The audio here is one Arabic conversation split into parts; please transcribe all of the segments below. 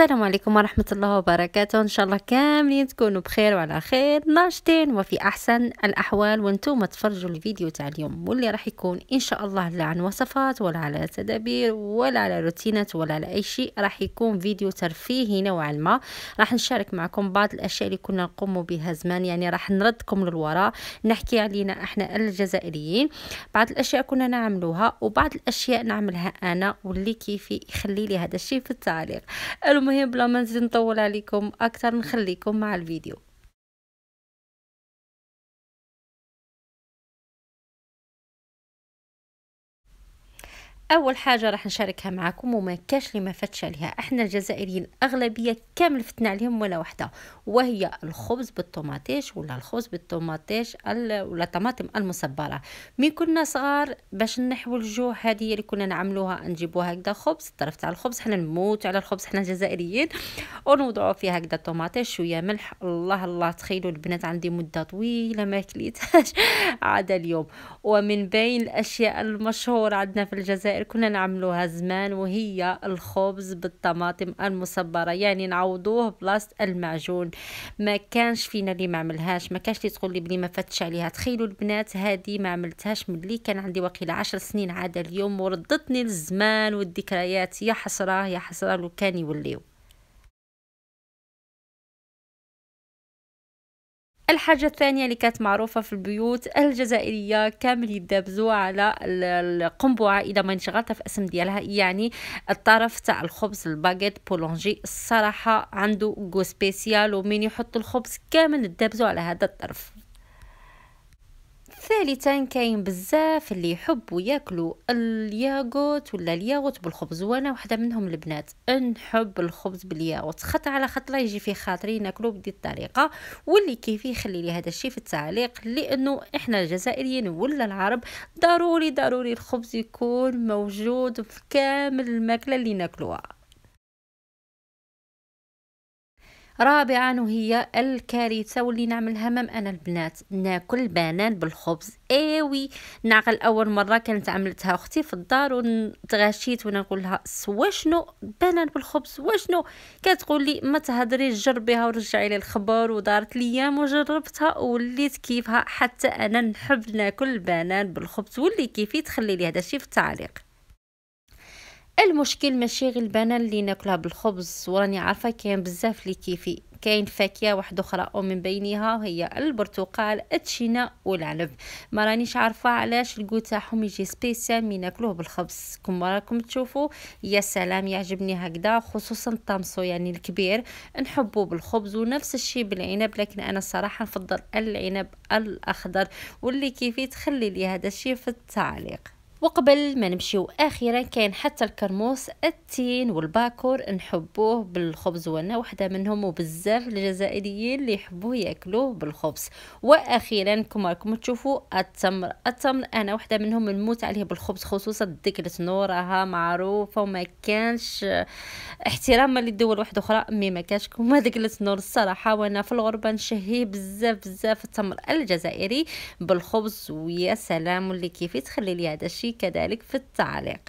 السلام عليكم ورحمة الله وبركاته إن شاء الله كاملين تكونوا بخير وعلى خير ناشطين وفي أحسن الأحوال وانتم تفرجوا الفيديو تاع اليوم واللي راح يكون إن شاء الله لا عن وصفات ولا على تدابير ولا على روتينات ولا على أي شيء راح يكون فيديو ترفيهي نوعا ما راح نشارك معكم بعض الأشياء اللي كنا نقوم بها زمان يعني راح نردكم للوراء نحكي علينا إحنا الجزائريين بعض الأشياء كنا نعملوها وبعض الأشياء نعملها أنا واللي كيفي يخلي لي هذا الشيء في التعليق المهم المهم بلا ما نزيد نطول عليكم اكثر نخليكم مع الفيديو اول حاجه راح نشاركها معكم وما كاش اللي ما فاتش عليها احنا الجزائريين الاغلبيه كامل فتنا عليهم ولا وحده وهي الخبز بالطوماطيش ولا الخبز بالطوماطيش ولا الطماطم المصبره من كنا صغار باش نحو الجوع هذه اللي كنا نعملوها نجيبوها هكذا خبز الطرف تاع الخبز حنا نموت على الخبز حنا الجزائريين ونوضعوا فيها هكذا الطوماطيش شويه ملح الله الله تخيلوا البنات عندي مده طويله ما كليتهاش عاد اليوم ومن بين الاشياء المشهوره عندنا في الجزائر الجزائر كنا نعملوها زمان وهي الخبز بالطماطم المصبرة يعني نعوضوه بلاصة المعجون ما كانش فينا اللي ما عملهاش ما كانش اللي تقول لي بلي ما فتش عليها تخيلوا البنات هذه ما عملتهاش ملي كان عندي وقيله عشر سنين عاد اليوم وردتني للزمان والذكريات يا حسره يا حسره لو كان يوليو الحاجة الثانية اللي كانت معروفة في البيوت الجزائرية كامل يدابزو على القنبعة إذا ما انشغلتها في اسم ديالها يعني الطرف تاع الخبز الباغيت بولونجي الصراحة عنده جو سبيسيال ومين يحط الخبز كامل يدابزو على هذا الطرف ثالثا كاين بزاف اللي يحبوا ياكلوا الياغوت ولا الياغوت بالخبز وانا وحده منهم البنات نحب الخبز بالياغوت خط على خط لا يجي في خاطري ناكلو بدي الطريقه واللي كيف يخلي لي هذا الشيء في التعليق لانه احنا الجزائريين ولا العرب ضروري ضروري الخبز يكون موجود في كامل الماكله اللي ناكلوها رابعا وهي الكارثه واللي نعملها مام انا البنات ناكل بنان بالخبز ايوي نعقل اول مره كانت عملتها اختي في الدار وتغشيت وانا نقول لها واشنو بنان بالخبز واشنو كتقول لي ما تهدري جربيها ورجعي لي الخبر ودارت ليام وجربتها وليت كيفها حتى انا نحب ناكل بنان بالخبز واللي كيفي تخلي لي هذا الشيء في التعليق المشكل ماشي غير البنان اللي ناكلها بالخبز وراني عارفه كاين بزاف اللي كيفي كاين فاكهه واحده اخرى ومن بينها هي البرتقال التشينا والعنب ما رانيش عارفه علاش الكو تاعهم يجي سبيسيال مي ناكلوه بالخبز كما راكم تشوفوا يا سلام يعجبني هكذا خصوصا الطامسو يعني الكبير نحبه بالخبز ونفس الشيء بالعنب لكن انا الصراحه نفضل العنب الاخضر واللي كيفي تخلي لي هذا الشيء في التعليق وقبل ما نمشيو اخيرا كاين حتى الكرموس التين والباكور نحبوه بالخبز وانا وحده منهم وبزاف الجزائريين اللي يحبوه ياكلوه بالخبز واخيرا كما راكم تشوفوا التمر التمر انا وحده منهم نموت عليه بالخبز خصوصا ديكلة نورها معروفه وما كانش احتراما للدول واحده اخرى مي ما كانش كما ديكلة نور الصراحه وانا في الغربه نشهي بزاف بزاف التمر الجزائري بالخبز ويا سلام اللي كيف تخلي لي هذا الشيء كذلك في التعليق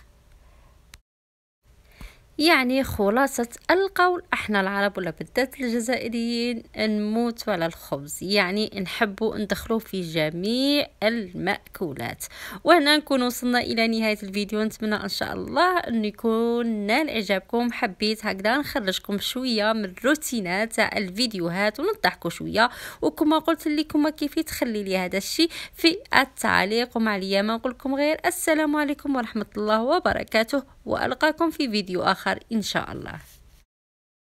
يعني خلاصة القول احنا العرب ولا بالذات الجزائريين نموت على الخبز يعني نحبو ندخلو في جميع المأكولات وهنا نكون وصلنا الى نهاية الفيديو نتمنى ان شاء الله ان يكون نال اعجابكم حبيت هكذا نخرجكم شوية من الروتينات تاع الفيديوهات ونضحكوا شوية وكما قلت لكم كيفي تخلي لي هذا الشيء في التعليق ومع ما نقول لكم غير السلام عليكم ورحمة الله وبركاته وألقاكم في فيديو آخر إن شاء الله